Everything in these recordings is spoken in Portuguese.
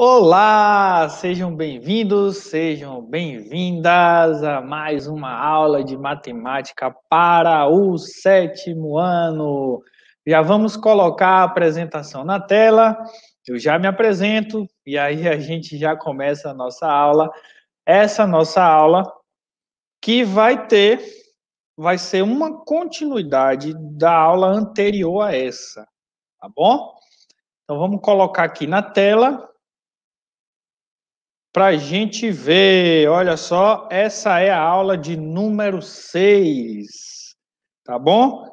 Olá, sejam bem-vindos, sejam bem-vindas a mais uma aula de matemática para o sétimo ano. Já vamos colocar a apresentação na tela, eu já me apresento e aí a gente já começa a nossa aula. Essa nossa aula que vai ter, vai ser uma continuidade da aula anterior a essa, tá bom? Então vamos colocar aqui na tela para a gente ver. Olha só, essa é a aula de número 6, tá bom?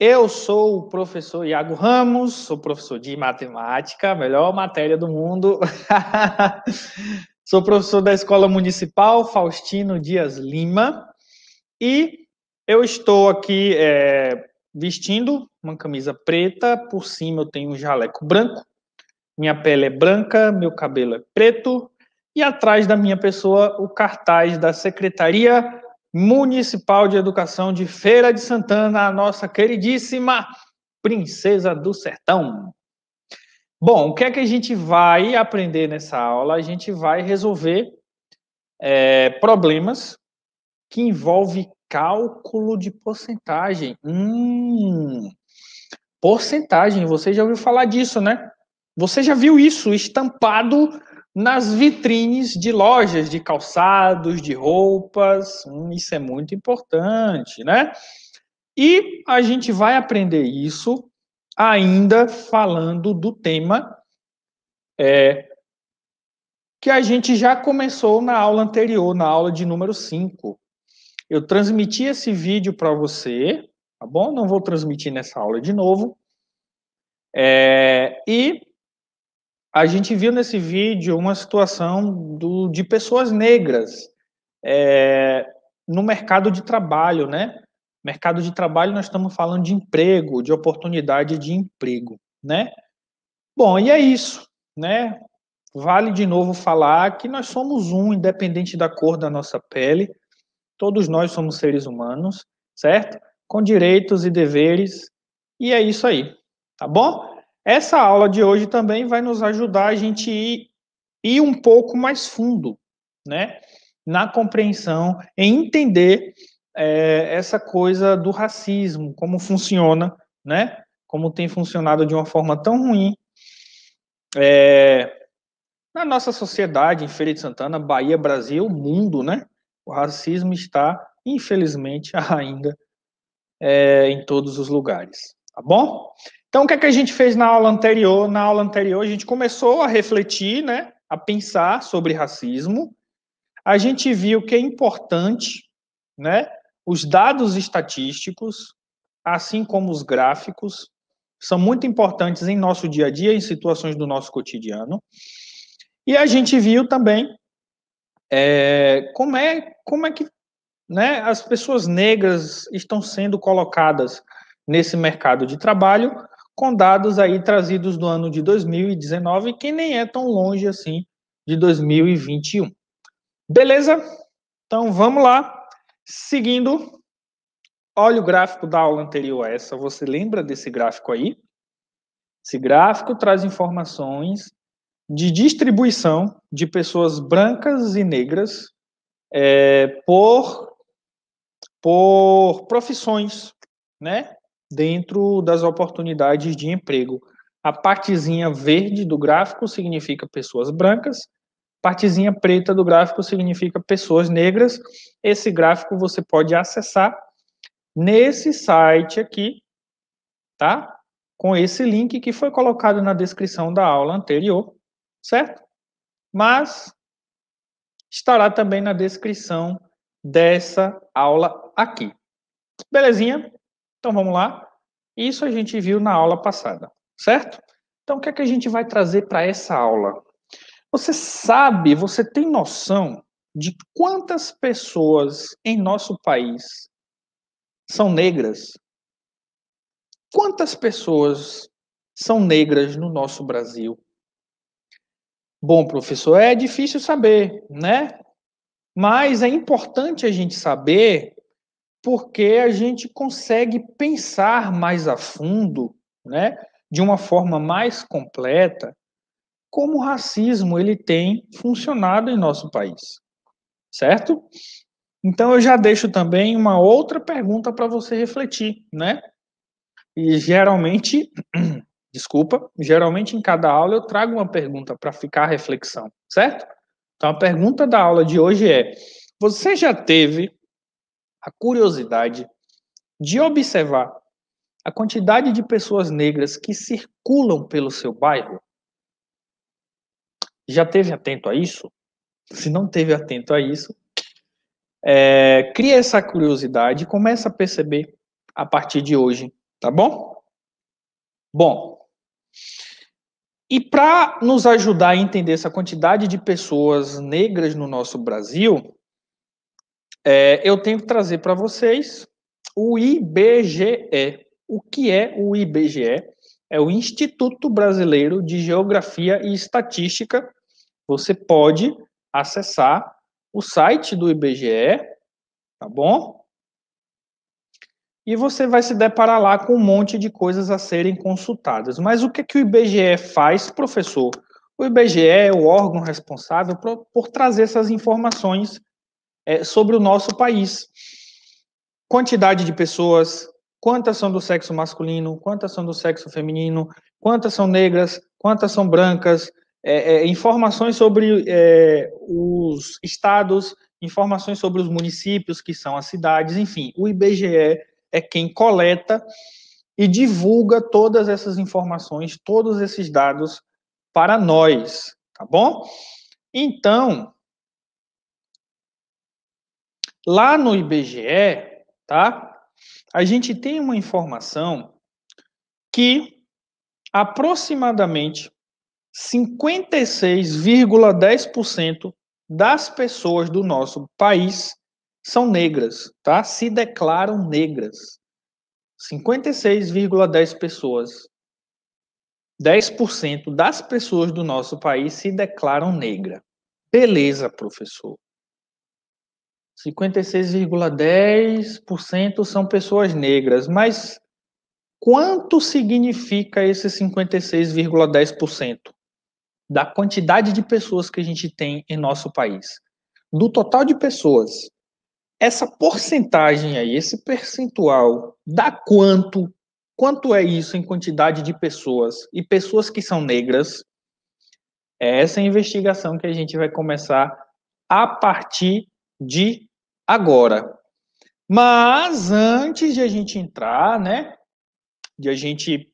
Eu sou o professor Iago Ramos, sou professor de matemática, melhor matéria do mundo. sou professor da Escola Municipal Faustino Dias Lima e eu estou aqui é, vestindo uma camisa preta, por cima eu tenho um jaleco branco, minha pele é branca, meu cabelo é preto, e atrás da minha pessoa o cartaz da Secretaria Municipal de Educação de Feira de Santana, a nossa queridíssima Princesa do Sertão. Bom, o que é que a gente vai aprender nessa aula? A gente vai resolver é, problemas que envolvem cálculo de porcentagem. Hum, porcentagem, você já ouviu falar disso, né? Você já viu isso estampado nas vitrines de lojas de calçados, de roupas. Hum, isso é muito importante, né? E a gente vai aprender isso ainda falando do tema é, que a gente já começou na aula anterior, na aula de número 5. Eu transmiti esse vídeo para você, tá bom? Não vou transmitir nessa aula de novo. É, e a gente viu nesse vídeo uma situação do, de pessoas negras é, no mercado de trabalho, né? Mercado de trabalho, nós estamos falando de emprego, de oportunidade de emprego, né? Bom, e é isso, né? Vale de novo falar que nós somos um, independente da cor da nossa pele, todos nós somos seres humanos, certo? Com direitos e deveres, e é isso aí, tá bom? Essa aula de hoje também vai nos ajudar a gente ir, ir um pouco mais fundo, né? Na compreensão, em entender é, essa coisa do racismo, como funciona, né? Como tem funcionado de uma forma tão ruim é, na nossa sociedade, em Feira de Santana, Bahia, Brasil, mundo, né? O racismo está, infelizmente, ainda é, em todos os lugares, tá bom? Então, o que, é que a gente fez na aula anterior? Na aula anterior, a gente começou a refletir, né, a pensar sobre racismo. A gente viu que é importante, né, os dados estatísticos, assim como os gráficos, são muito importantes em nosso dia a dia, em situações do nosso cotidiano. E a gente viu também é, como é como é que né, as pessoas negras estão sendo colocadas nesse mercado de trabalho com dados aí trazidos do ano de 2019, que nem é tão longe assim de 2021. Beleza? Então vamos lá. Seguindo, olha o gráfico da aula anterior a essa. Você lembra desse gráfico aí? Esse gráfico traz informações de distribuição de pessoas brancas e negras é, por, por profissões, né? dentro das oportunidades de emprego. A partezinha verde do gráfico significa pessoas brancas, partezinha preta do gráfico significa pessoas negras. Esse gráfico você pode acessar nesse site aqui, tá? Com esse link que foi colocado na descrição da aula anterior, certo? Mas estará também na descrição dessa aula aqui. Belezinha? Então vamos lá. Isso a gente viu na aula passada, certo? Então o que é que a gente vai trazer para essa aula? Você sabe, você tem noção de quantas pessoas em nosso país são negras? Quantas pessoas são negras no nosso Brasil? Bom, professor, é difícil saber, né? Mas é importante a gente saber porque a gente consegue pensar mais a fundo, né, de uma forma mais completa, como o racismo ele tem funcionado em nosso país, certo? Então eu já deixo também uma outra pergunta para você refletir, né? E geralmente, desculpa, geralmente em cada aula eu trago uma pergunta para ficar a reflexão, certo? Então a pergunta da aula de hoje é: você já teve a curiosidade de observar a quantidade de pessoas negras que circulam pelo seu bairro? Já teve atento a isso? Se não teve atento a isso, é, cria essa curiosidade e começa a perceber a partir de hoje, tá bom? Bom, e para nos ajudar a entender essa quantidade de pessoas negras no nosso Brasil, é, eu tenho que trazer para vocês o IBGE. O que é o IBGE? É o Instituto Brasileiro de Geografia e Estatística. Você pode acessar o site do IBGE, tá bom? E você vai se deparar lá com um monte de coisas a serem consultadas. Mas o que, que o IBGE faz, professor? O IBGE é o órgão responsável por, por trazer essas informações é, sobre o nosso país. Quantidade de pessoas, quantas são do sexo masculino, quantas são do sexo feminino, quantas são negras, quantas são brancas, é, é, informações sobre é, os estados, informações sobre os municípios, que são as cidades, enfim, o IBGE é quem coleta e divulga todas essas informações, todos esses dados para nós, tá bom? Então, Lá no IBGE, tá? A gente tem uma informação que aproximadamente 56,10% das pessoas do nosso país são negras, tá? Se declaram negras. 56,10 pessoas. 10% das pessoas do nosso país se declaram negra. Beleza, professor. 56,10% são pessoas negras, mas quanto significa esse 56,10% da quantidade de pessoas que a gente tem em nosso país? Do total de pessoas, essa porcentagem aí, esse percentual, dá quanto? Quanto é isso em quantidade de pessoas e pessoas que são negras? Essa é essa investigação que a gente vai começar a partir de agora. Mas antes de a gente entrar, né, de a gente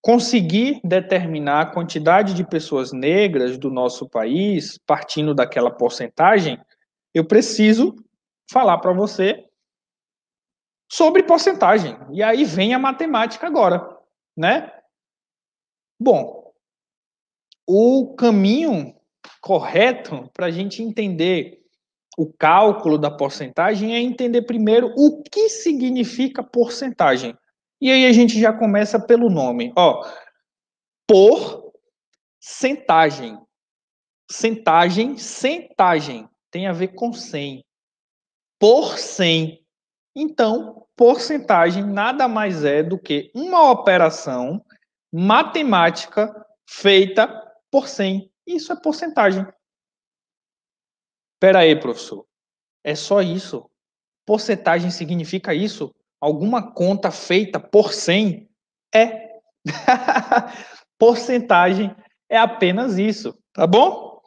conseguir determinar a quantidade de pessoas negras do nosso país, partindo daquela porcentagem, eu preciso falar para você sobre porcentagem. E aí vem a matemática agora, né? Bom, o caminho correto para a gente entender o cálculo da porcentagem é entender primeiro o que significa porcentagem. E aí a gente já começa pelo nome. Ó, por centagem. Centagem, centagem tem a ver com 100. Por 100. Então, porcentagem nada mais é do que uma operação matemática feita por 100. Isso é porcentagem. Pera aí, professor. É só isso? Porcentagem significa isso? Alguma conta feita por 100 é. Porcentagem é apenas isso, tá bom?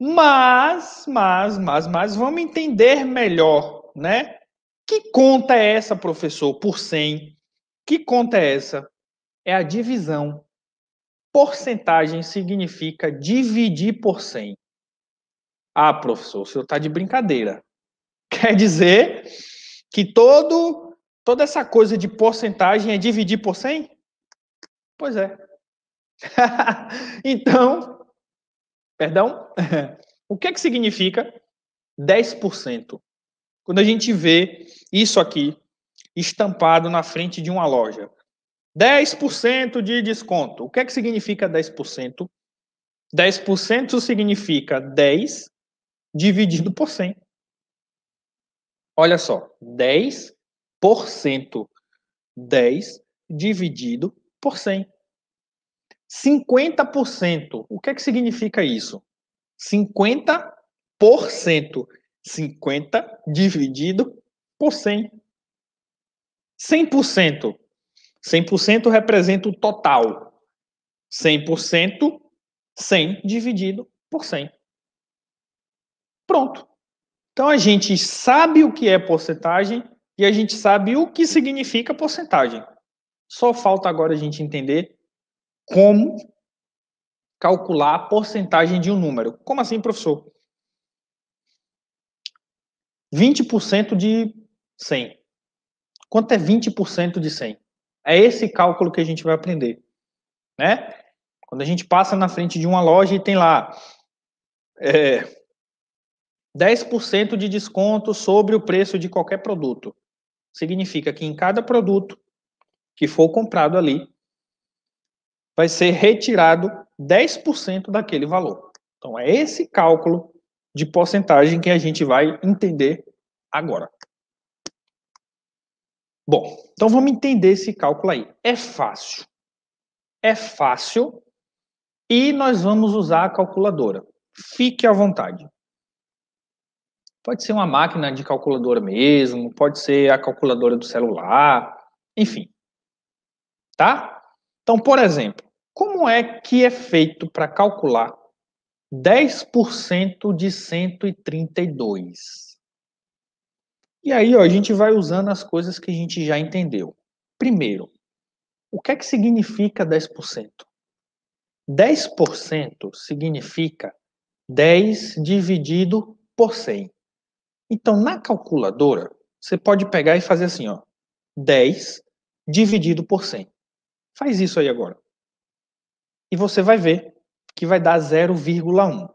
Mas, mas, mas, mas vamos entender melhor, né? Que conta é essa, professor, por 100? Que conta é essa? É a divisão. Porcentagem significa dividir por 100. Ah, professor, o senhor está de brincadeira. Quer dizer que todo, toda essa coisa de porcentagem é dividir por 100? Pois é. então, perdão, o que é que significa 10%? Quando a gente vê isso aqui estampado na frente de uma loja. 10% de desconto. O que é que significa 10%? 10% significa 10 dividido por 100. Olha só, 10%. 10 dividido por 100. 50%. O que é que significa isso? 50%. 50 dividido por 100. 100%. 100% representa o total. 100%, 100 dividido por 100. Pronto. Então a gente sabe o que é porcentagem e a gente sabe o que significa porcentagem. Só falta agora a gente entender como calcular a porcentagem de um número. Como assim, professor? 20% de 100. Quanto é 20% de 100? É esse cálculo que a gente vai aprender, né? Quando a gente passa na frente de uma loja e tem lá é, 10% de desconto sobre o preço de qualquer produto. Significa que em cada produto que for comprado ali, vai ser retirado 10% daquele valor. Então, é esse cálculo de porcentagem que a gente vai entender agora. Bom, então vamos entender esse cálculo aí. É fácil. É fácil. E nós vamos usar a calculadora. Fique à vontade. Pode ser uma máquina de calculadora mesmo, pode ser a calculadora do celular, enfim. Tá? Então, por exemplo, como é que é feito para calcular 10% de 132? E aí, ó, a gente vai usando as coisas que a gente já entendeu. Primeiro, o que é que significa 10%? 10% significa 10 dividido por 100. Então, na calculadora, você pode pegar e fazer assim, ó, 10 dividido por 100. Faz isso aí agora. E você vai ver que vai dar 0,1.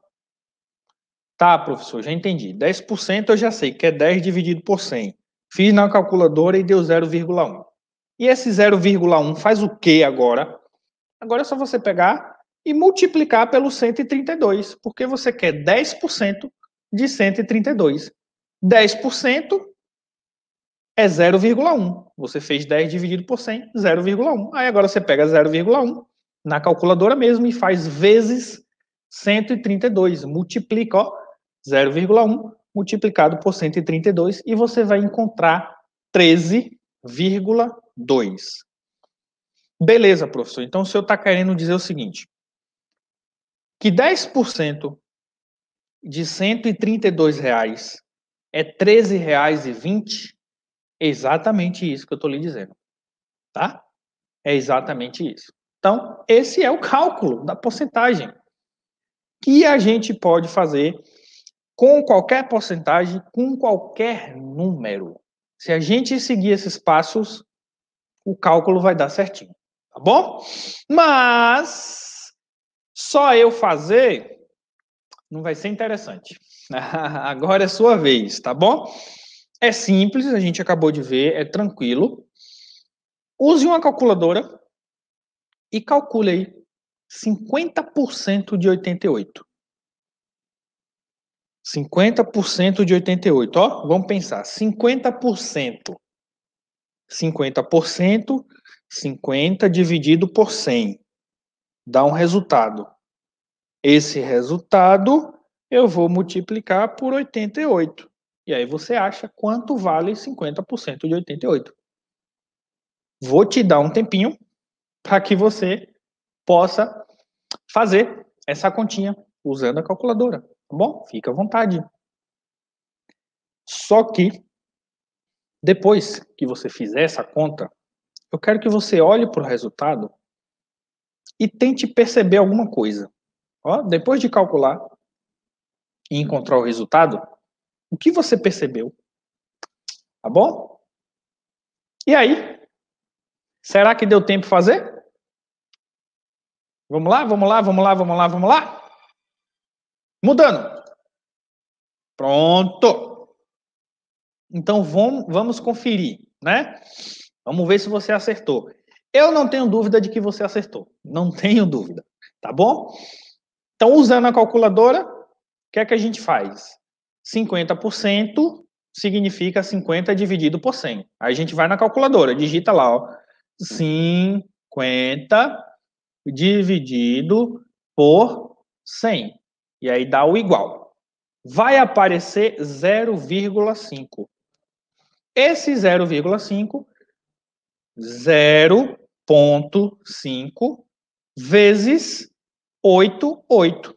Tá, professor, já entendi. 10% eu já sei, que é 10 dividido por 100. Fiz na calculadora e deu 0,1. E esse 0,1 faz o que agora? Agora é só você pegar e multiplicar pelo 132, porque você quer 10% de 132. 10% é 0,1. Você fez 10 dividido por 100, 0,1. Aí agora você pega 0,1 na calculadora mesmo e faz vezes 132. Multiplica, ó, 0,1 multiplicado por 132 e você vai encontrar 13,2. Beleza, professor. Então o senhor está querendo dizer o seguinte: que 10% de 132 reais é R$ 13,20? Exatamente isso que eu estou lhe dizendo. Tá? É exatamente isso. Então, esse é o cálculo da porcentagem que a gente pode fazer com qualquer porcentagem, com qualquer número. Se a gente seguir esses passos, o cálculo vai dar certinho, tá bom? Mas só eu fazer não vai ser interessante. Agora é sua vez, tá bom? É simples, a gente acabou de ver, é tranquilo. Use uma calculadora e calcule aí 50% de 88. 50% de 88, ó, vamos pensar, 50%. 50%, 50 dividido por 100 dá um resultado. Esse resultado eu vou multiplicar por 88. E aí você acha quanto vale 50% de 88. Vou te dar um tempinho para que você possa fazer essa continha usando a calculadora, tá bom? Fica à vontade. Só que depois que você fizer essa conta, eu quero que você olhe para o resultado e tente perceber alguma coisa. Ó, depois de calcular, e encontrar o resultado, o que você percebeu? Tá bom? E aí? Será que deu tempo fazer? Vamos lá, vamos lá, vamos lá, vamos lá, vamos lá. Mudando. Pronto. Então vamos, vamos conferir, né? Vamos ver se você acertou. Eu não tenho dúvida de que você acertou. Não tenho dúvida. Tá bom? Então, usando a calculadora, o que é que a gente faz? 50% significa 50 dividido por 100. Aí a gente vai na calculadora, digita lá, ó, 50 dividido por 100. E aí dá o igual. Vai aparecer 0,5. Esse 0,5, 0,5 vezes 8, 8.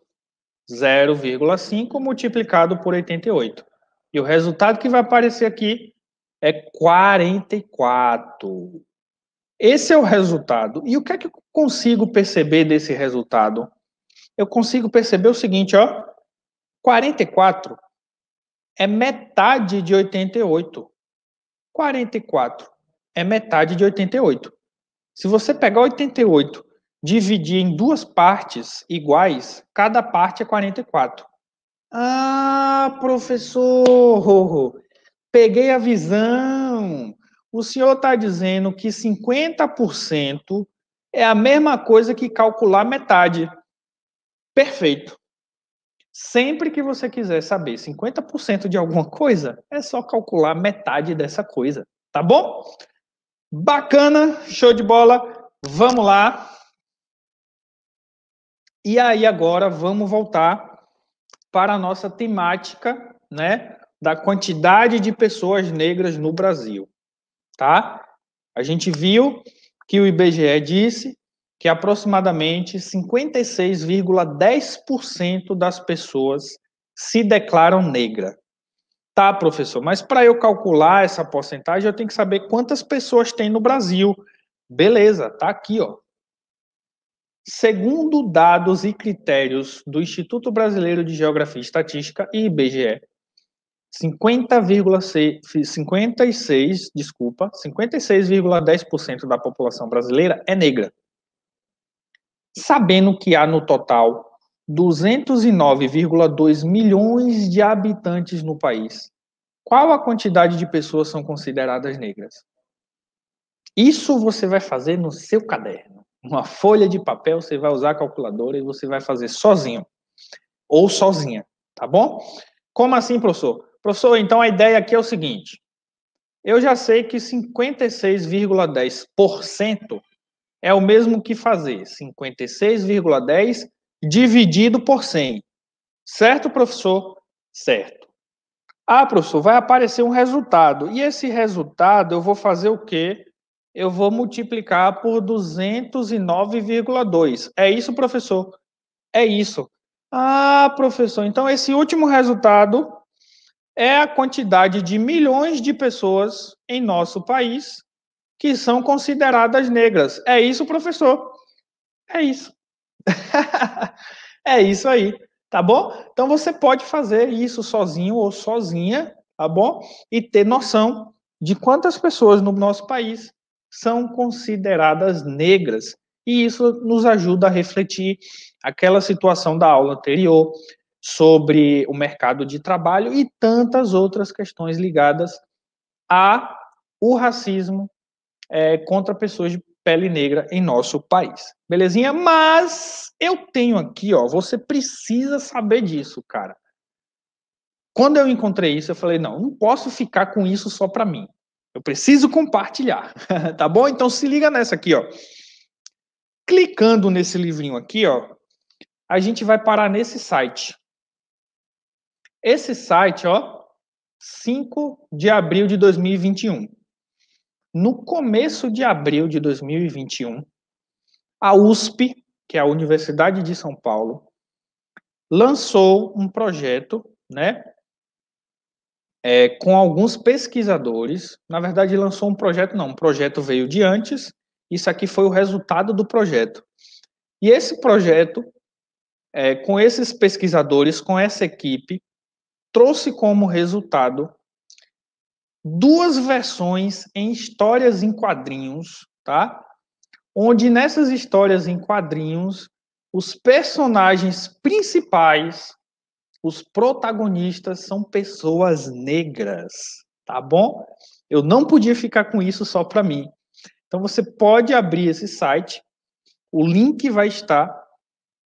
0,5 multiplicado por 88. E o resultado que vai aparecer aqui é 44. Esse é o resultado. E o que é que eu consigo perceber desse resultado? Eu consigo perceber o seguinte, ó. 44 é metade de 88. 44 é metade de 88. Se você pegar 88 dividir em duas partes iguais, cada parte é 44. Ah, professor, peguei a visão. O senhor está dizendo que 50% é a mesma coisa que calcular metade. Perfeito. Sempre que você quiser saber 50% de alguma coisa, é só calcular metade dessa coisa, tá bom? Bacana, show de bola. Vamos lá. E aí agora vamos voltar para a nossa temática, né, da quantidade de pessoas negras no Brasil, tá? A gente viu que o IBGE disse que aproximadamente 56,10% das pessoas se declaram negra. Tá, professor, mas para eu calcular essa porcentagem, eu tenho que saber quantas pessoas tem no Brasil. Beleza, tá aqui, ó. Segundo dados e critérios do Instituto Brasileiro de Geografia e Estatística e IBGE, 56, desculpa, 56,10% da população brasileira é negra. Sabendo que há no total 209,2 milhões de habitantes no país, qual a quantidade de pessoas são consideradas negras? Isso você vai fazer no seu caderno uma folha de papel, você vai usar a calculadora e você vai fazer sozinho ou sozinha, tá bom? Como assim, professor? Professor, então a ideia aqui é o seguinte: eu já sei que 56,10% é o mesmo que fazer 56,10 dividido por 100. Certo, professor? Certo. Ah, professor, vai aparecer um resultado. E esse resultado eu vou fazer o quê? eu vou multiplicar por 209,2. É isso, professor? É isso. Ah, professor, então esse último resultado é a quantidade de milhões de pessoas em nosso país que são consideradas negras. É isso, professor? É isso. é isso aí, tá bom? Então você pode fazer isso sozinho ou sozinha, tá bom? E ter noção de quantas pessoas no nosso país são consideradas negras. E isso nos ajuda a refletir aquela situação da aula anterior sobre o mercado de trabalho e tantas outras questões ligadas a o racismo é, contra pessoas de pele negra em nosso país. Belezinha? Mas eu tenho aqui, ó, você precisa saber disso, cara. Quando eu encontrei isso, eu falei, não, não posso ficar com isso só para mim. Eu preciso compartilhar, tá bom? Então se liga nessa aqui, ó. Clicando nesse livrinho aqui, ó, a gente vai parar nesse site. Esse site, ó, 5 de abril de 2021. No começo de abril de 2021, a USP, que é a Universidade de São Paulo, lançou um projeto, né, é, com alguns pesquisadores. Na verdade, lançou um projeto, não, um projeto veio de antes, isso aqui foi o resultado do projeto. E esse projeto, é, com esses pesquisadores, com essa equipe, trouxe como resultado duas versões em histórias em quadrinhos, tá? Onde nessas histórias em quadrinhos, os personagens principais os protagonistas são pessoas negras, tá bom? Eu não podia ficar com isso só para mim. Então você pode abrir esse site, o link vai estar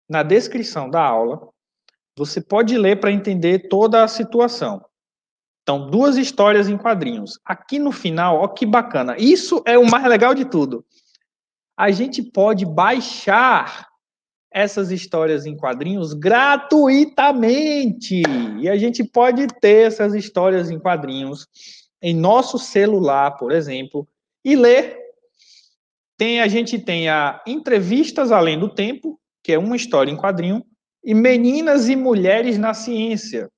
na descrição da aula. Você pode ler para entender toda a situação. Então, duas histórias em quadrinhos. Aqui no final, ó que bacana. Isso é o mais legal de tudo. A gente pode baixar essas histórias em quadrinhos gratuitamente. E a gente pode ter essas histórias em quadrinhos em nosso celular, por exemplo, e ler. Tem, a gente tem a Entrevistas Além do Tempo, que é uma história em quadrinho, e Meninas e Mulheres na Ciência,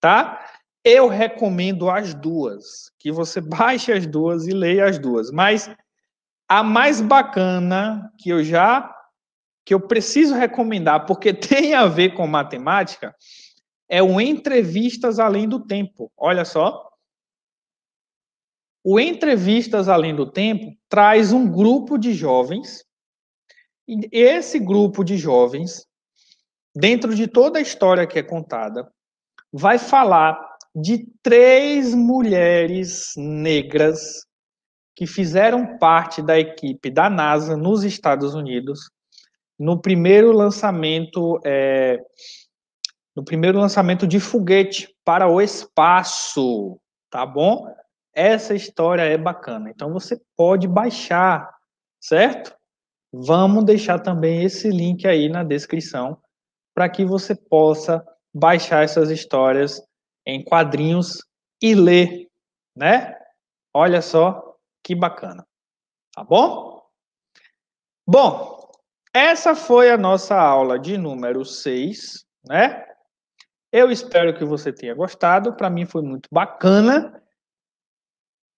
tá? Eu recomendo as duas, que você baixe as duas e leia as duas. Mas a mais bacana que eu já que eu preciso recomendar, porque tem a ver com matemática, é o Entrevistas Além do Tempo. Olha só. O Entrevistas Além do Tempo traz um grupo de jovens, e esse grupo de jovens, dentro de toda a história que é contada, vai falar de três mulheres negras que fizeram parte da equipe da NASA nos Estados Unidos no primeiro lançamento é, no primeiro lançamento de foguete para o espaço, tá bom? Essa história é bacana. Então você pode baixar, certo? Vamos deixar também esse link aí na descrição para que você possa baixar essas histórias em quadrinhos e ler, né? Olha só que bacana. Tá bom? Bom, essa foi a nossa aula de número 6, né? Eu espero que você tenha gostado. Para mim foi muito bacana.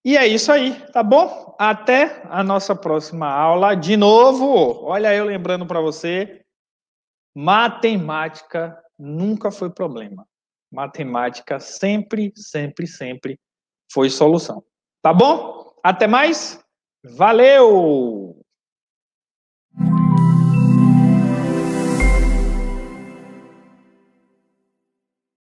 E é isso aí, tá bom? Até a nossa próxima aula. De novo, olha eu lembrando para você: matemática nunca foi problema. Matemática sempre, sempre, sempre foi solução. Tá bom? Até mais. Valeu!